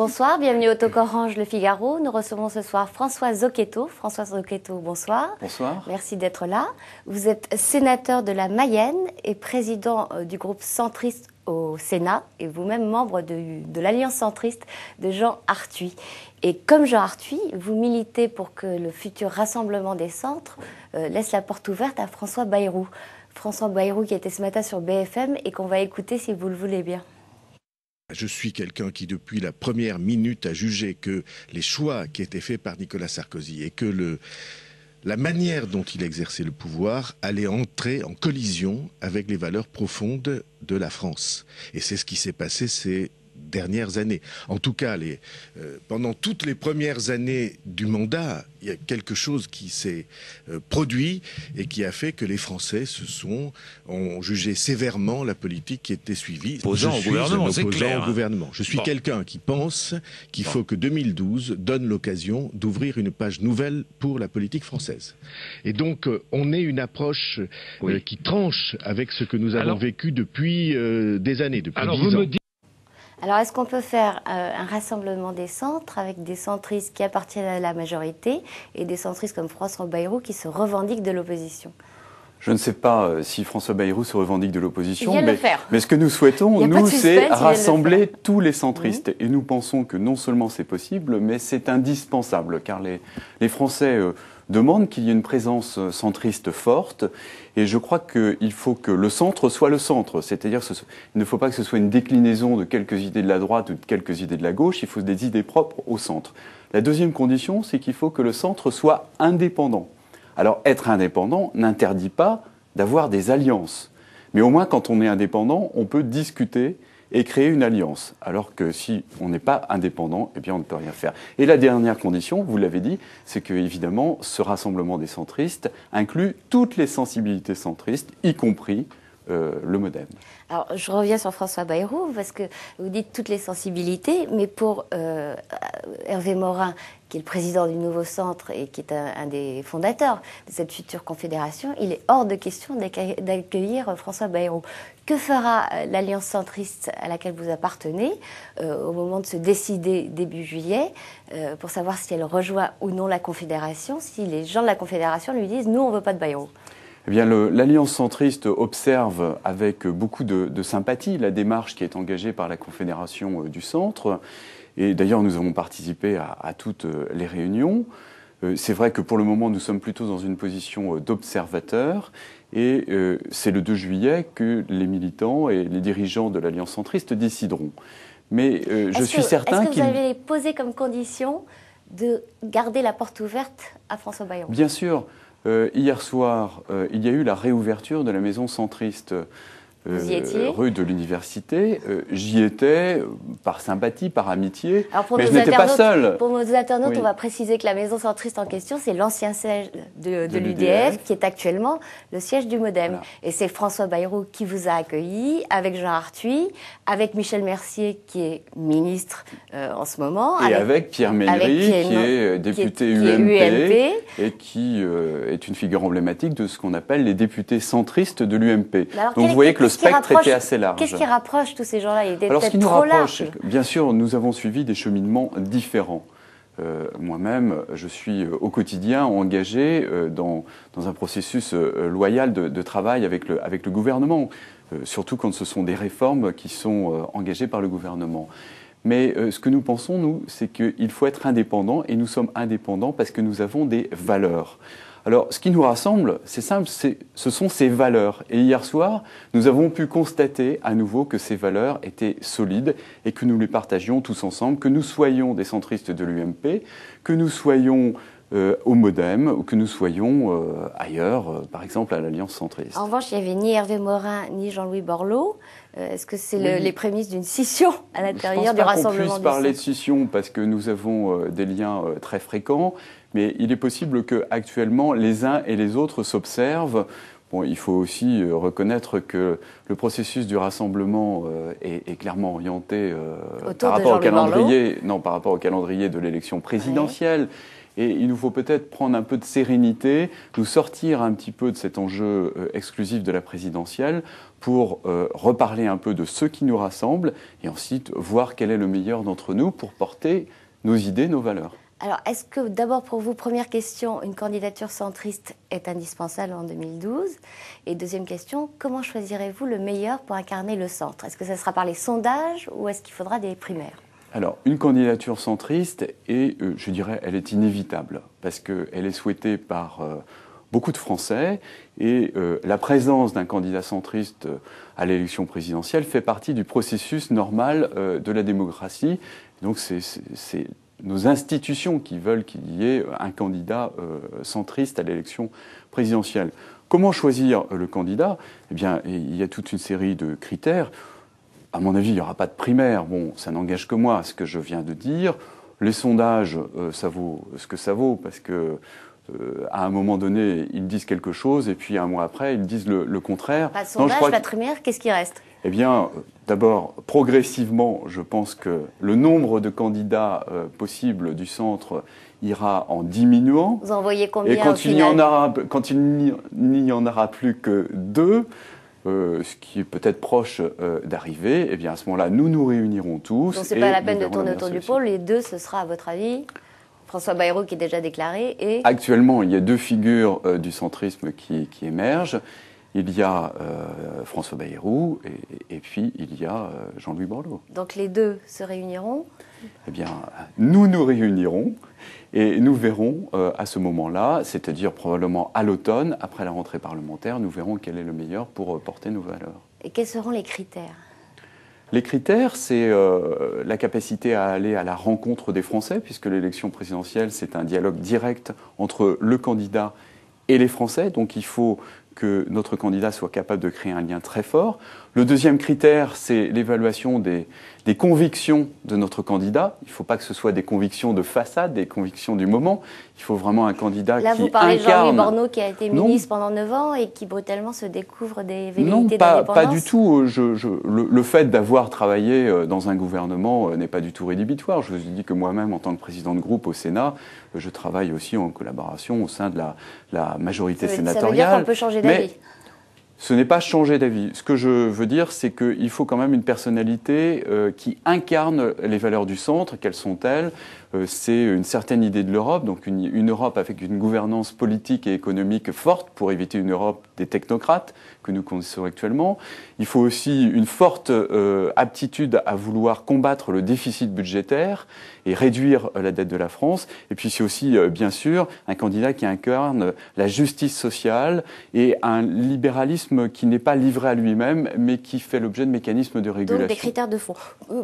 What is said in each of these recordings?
Bonsoir, bienvenue au Talk Orange Le Figaro. Nous recevons ce soir François Zocchetto. François Zocchetto, bonsoir. Bonsoir. Merci d'être là. Vous êtes sénateur de la Mayenne et président euh, du groupe centriste au Sénat et vous-même membre de, l'Alliance centriste de Jean Arthuis. Et comme Jean Arthuis, vous militez pour que le futur rassemblement des centres euh, laisse la porte ouverte à François Bayrou. François Bayrou qui était ce matin sur BFM et qu'on va écouter si vous le voulez bien. Je suis quelqu'un qui, depuis la première minute, a jugé que les choix qui étaient faits par Nicolas Sarkozy et que le, la manière dont il exerçait le pouvoir allait entrer en collision avec les valeurs profondes de la France. Et c'est ce qui s'est passé ces dernières années. En tout cas, les, euh, pendant toutes les premières années du mandat, il y a quelque chose qui s'est euh, produit et qui a fait que les Français se sont ont jugé sévèrement la politique qui était suivie. Posant au gouvernement, c'est hein. Je suis quelqu'un qui pense qu'il faut que 2012 donne l'occasion d'ouvrir une page nouvelle pour la politique française. Et donc, euh, on est une approche qui tranche avec ce que nous avons vécu depuis des années, depuis alors ans. Alors, est-ce qu'on peut faire euh, un rassemblement des centres avec des centristes qui appartiennent à la majorité et des centristes comme François Bayrou qui se revendiquent de l'opposition je ne sais pas euh, si François Bayrou se revendique de l'opposition, mais, ce que nous souhaitons, nous, c'est rassembler tous les centristes. Mhm. Et nous pensons que non seulement c'est possible, mais c'est indispensable, car les, les Français euh, demande qu'il y ait une présence euh, centriste forte. Et je crois qu'il faut que le centre soit le centre. C'est-à-dire il ne faut pas que ce soit une déclinaison de quelques idées de la droite ou de quelques idées de la gauche. Il faut des idées propres au centre. La deuxième condition, c'est qu'il faut que le centre soit indépendant. Alors être indépendant n'interdit pas d'avoir des alliances. Mais au moins, quand on est indépendant, on peut discuter et créer une alliance. Alors que si on n'est pas indépendant, eh bien on ne peut rien faire. Et la dernière condition, vous l'avez dit, c'est que évidemment ce rassemblement des centristes inclut toutes les sensibilités centristes, y compris euh, le Alors, je reviens sur François Bayrou, parce que vous dites toutes les sensibilités, mais pour euh, Hervé Morin, qui est le président du nouveau centre et qui est un, des fondateurs de cette future confédération, il est hors de question d'accueillir François Bayrou. Que fera euh, l'alliance centriste à laquelle vous appartenez au moment de se décider début juillet pour savoir si elle rejoint ou non la Confédération, si les gens de la Confédération lui disent nous on veut pas de Bayrou eh bien, l'Alliance centriste observe avec beaucoup de, sympathie la démarche qui est engagée par la Confédération euh, du Centre. Et d'ailleurs, nous avons participé à, toutes euh, les réunions. Euh, c'est vrai que pour le moment, nous sommes plutôt dans une position d'observateur. Et c'est le 2 juillet que les militants et les dirigeants de l'Alliance centriste décideront. Mais je suis certain qu'ils... Est-ce que vous avez posé comme condition de garder la porte ouverte à François Bayon Bien sûr. Euh, hier soir, euh, il y a eu la réouverture de la maison centriste euh, rue de l'université. J'y étais par sympathie, par amitié, mais je n'étais pas seul. Pour nos internautes, on va préciser que la maison centriste en question, c'est l'ancien siège de, l'UDF, qui est actuellement le siège du MoDem. Et c'est François Bayrou qui vous a accueilli, avec Jean Arthuis, avec Michel Mercier, qui est ministre euh, en ce moment. Et avec, Pierre Méry, euh, qui, est député UMP, et qui euh, est une figure emblématique de ce qu'on appelle les députés centristes de l'UMP. Donc vous voyez que le spectre était assez large. Qu'est-ce qui rapproche tous ces gens-là Il était Alors, ce qui nous rapproche, bien sûr, nous avons suivi des cheminements différents. Euh, moi-même, je suis euh, au quotidien engagé euh, dans, un processus loyal de, travail avec le, avec le gouvernement, surtout quand ce sont des réformes qui sont engagées par le gouvernement. Mais ce que nous pensons, nous, c'est qu'il faut être indépendant et nous sommes indépendants parce que nous avons des valeurs. Alors, ce qui nous rassemble, c'est simple, ce sont ces valeurs. Et hier soir, nous avons pu constater à nouveau que ces valeurs étaient solides et que nous les partagions tous ensemble, que nous soyons des centristes de l'UMP, que nous soyons euh, au Modem ou que nous soyons euh, ailleurs, euh, par exemple à l'Alliance centriste. En revanche, il n'y avait ni Hervé Morin ni Jean-Louis Borloo. Est-ce que c'est les prémices d'une scission à l'intérieur du Rassemblement Je pense qu'on parler de scission parce que nous avons des liens très fréquents, mais il est possible que actuellement les uns et les autres s'observent. Bon, il faut aussi reconnaître que le processus du rassemblement est, clairement orienté par, rapport au calendrier, non, par rapport au calendrier de l'élection présidentielle. Et il nous faut peut-être prendre un peu de sérénité, nous sortir un petit peu de cet enjeu euh, exclusif de la présidentielle pour euh, reparler un peu de ce qui nous rassemble et ensuite voir quel est le meilleur d'entre nous pour porter nos idées, nos valeurs. Alors, est-ce que d'abord pour vous, première question, une candidature centriste est indispensable en 2012 Et deuxième question, comment choisirez-vous le meilleur pour incarner le centre Est-ce que ça sera par les sondages ou est-ce qu'il faudra des primaires alors, une candidature centriste, et euh, je dirais, elle est inévitable, parce qu'elle est souhaitée par euh, beaucoup de Français, et euh, la présence d'un candidat centriste à l'élection présidentielle fait partie du processus normal de la démocratie. Donc, c'est nos institutions qui veulent qu'il y ait un candidat centriste à l'élection présidentielle. Comment choisir le candidat Eh bien, il y a toute une série de critères à mon avis, il n'y aura pas de primaire. Bon, ça n'engage que moi, ce que je viens de dire. Les sondages, euh, ça vaut ce que ça vaut, parce que euh, à un moment donné, ils disent quelque chose, et puis un mois après, ils disent le, contraire. Pas de sondage, pas de primaire, qu'est-ce qui reste Eh bien, euh, d'abord, progressivement, je pense que le nombre de candidats possibles du centre ira en diminuant. Vous envoyez combien Et quand il n'y en aura plus que deux, euh, ce qui est peut-être proche euh, d'arriver, et eh bien à ce moment-là, nous nous réunirons tous. Donc c'est pas la peine de tourner autour du pôle. Les deux, ce sera à votre avis François Bayrou qui est déjà déclaré et... Actuellement, il y a deux figures euh, du centrisme qui émergent il y a euh, François Bayrou et, puis il y a euh, Jean-Louis Borloo. Donc les deux se réuniront Eh bien, nous nous réunirons et nous verrons euh, à ce moment-là, c'est-à-dire probablement à l'automne, après la rentrée parlementaire, nous verrons quel est le meilleur pour porter nos valeurs. Et quels seront les critères les critères, c'est la capacité à aller à la rencontre des Français, puisque l'élection présidentielle, c'est un dialogue direct entre le candidat et les Français. Donc il faut que notre candidat soit capable de créer un lien très fort. Le deuxième critère, c'est l'évaluation des, convictions de notre candidat. Il ne faut pas que ce soit des convictions de façade, des convictions du moment. Il faut vraiment un candidat qui incarne... Là, vous parlez de Jean-Louis Borneau qui a été ministre pendant 9 ans et qui brutalement se découvre des vérités d'indépendance Non, pas, du tout. le, fait d'avoir travaillé euh, dans un gouvernement euh, n'est pas du tout rédhibitoire. Je vous dit que moi-même, en tant que président de groupe au Sénat, euh, je travaille aussi en collaboration au sein de la, majorité sénatoriale. Ça veut dire qu'on peut changer d'avis ce n'est pas changer d'avis. Ce que je veux dire, c'est qu'il faut quand même une personnalité euh, qui incarne les valeurs du centre. Quelles sont-elles euh, c'est une certaine idée de l'Europe, donc une, Europe avec une gouvernance politique et économique forte pour éviter une Europe des technocrates que nous connaissons actuellement. Il faut aussi une forte euh, aptitude à vouloir combattre le déficit budgétaire et réduire euh, la dette de la France. Et puis c'est aussi, bien sûr, un candidat qui incarne la justice sociale et un libéralisme qui n'est pas livré à lui-même, mais qui fait l'objet de mécanismes de régulation. Donc des critères de fond.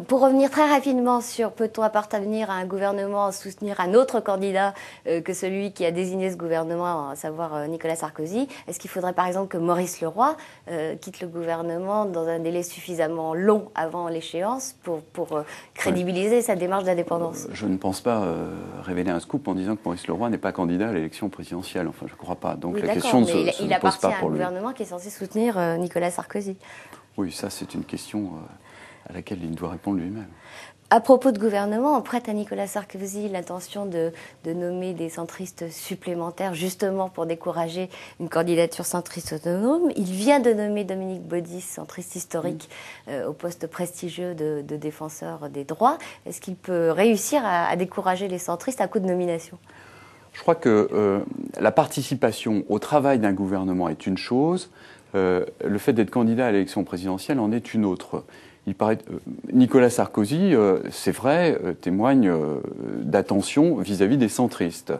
Pour revenir très rapidement sur peut-on appartenir à un gouvernement soutenir un autre candidat euh, que celui qui a désigné ce gouvernement, à savoir euh, Nicolas Sarkozy Est-ce qu'il faudrait par exemple que Maurice Leroy euh, quitte le gouvernement dans un délai suffisamment long avant l'échéance pour, pour crédibiliser sa démarche d'indépendance Je ne pense pas révéler un scoop en disant que Maurice Leroy n'est pas candidat à l'élection présidentielle. Enfin, je ne crois pas. Donc la question ne se, il, il pas à un gouvernement qui est censé soutenir Nicolas Sarkozy. Oui, ça, c'est une question à laquelle il doit répondre lui-même. À propos de gouvernement, on prête à Nicolas Sarkozy l'intention de, nommer des centristes supplémentaires justement pour décourager une candidature centriste autonome. Il vient de nommer Dominique Baudis, centriste historique, mm. euh, au poste prestigieux de, défenseur des droits. Est-ce qu'il peut réussir à, décourager les centristes à coup de nomination Je crois que euh, la participation au travail d'un gouvernement est une chose. Euh, le fait d'être candidat à l'élection présidentielle en est une autre. Euh, Nicolas Sarkozy, euh, c'est vrai, euh, témoigne d'attention vis-à-vis des centristes.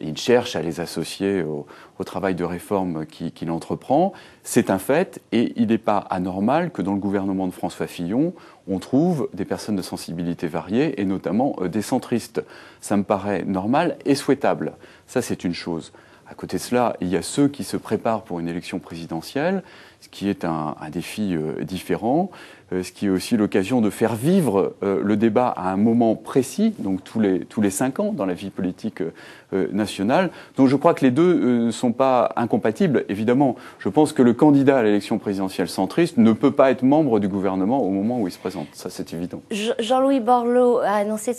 il cherche à les associer au, travail de réforme qu'il entreprend. C'est un fait et il n'est pas anormal que dans le gouvernement de François Fillon, on trouve des personnes de sensibilité variée et notamment des centristes. Ça me paraît normal et souhaitable. Ça, c'est une chose. À côté de cela, il y a ceux qui se préparent pour une élection présidentielle ce qui est un, défi euh, différent, euh, ce qui est aussi l'occasion de faire vivre euh, le débat à un moment précis, donc tous les, tous les cinq ans dans la vie politique nationale. Donc je crois que les deux ne sont pas incompatibles. Évidemment, je pense que le candidat à l'élection présidentielle centriste ne peut pas être membre du gouvernement au moment où il se présente. Ça, c'est évident. Jean-Louis Borloo a annoncé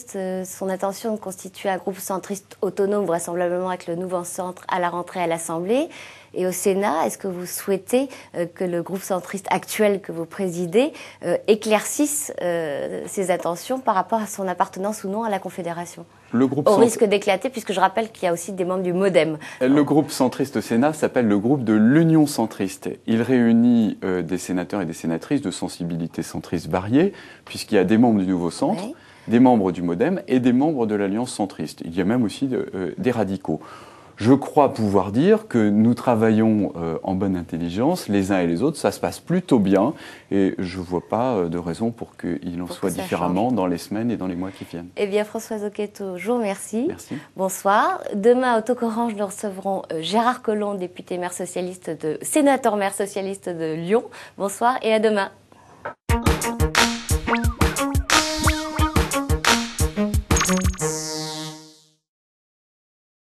son intention de constituer un groupe centriste autonome, vraisemblablement avec le Nouveau Centre, à la rentrée à l'Assemblée. Et au Sénat, est-ce que vous souhaitez euh, que le groupe centriste actuel que vous présidez euh, éclaircisse euh, ses attentions par rapport à son appartenance ou non à la Confédération le groupe Au risque d'éclater, puisque je rappelle qu'il y a aussi des membres du MoDem. Le groupe centriste au Sénat s'appelle le groupe de l'Union centriste. Il réunit des sénateurs et des sénatrices de sensibilités centristes variées, puisqu'il y a des membres du Nouveau Centre, des membres du MoDem et des membres de l'Alliance centriste. Il y a même aussi des radicaux je crois pouvoir dire que nous travaillons euh, en bonne intelligence, les uns et les autres, ça se passe plutôt bien, et je ne vois pas euh, de raison pour qu'il en soit différemment dans les semaines et dans les mois qui viennent. Eh bien, Françoise Oqueto, je vous remercie. Merci. Bonsoir. Demain, au Orange, nous recevrons euh, Gérard Collomb, député maire socialiste de, sénateur maire socialiste de Lyon. Bonsoir et à demain.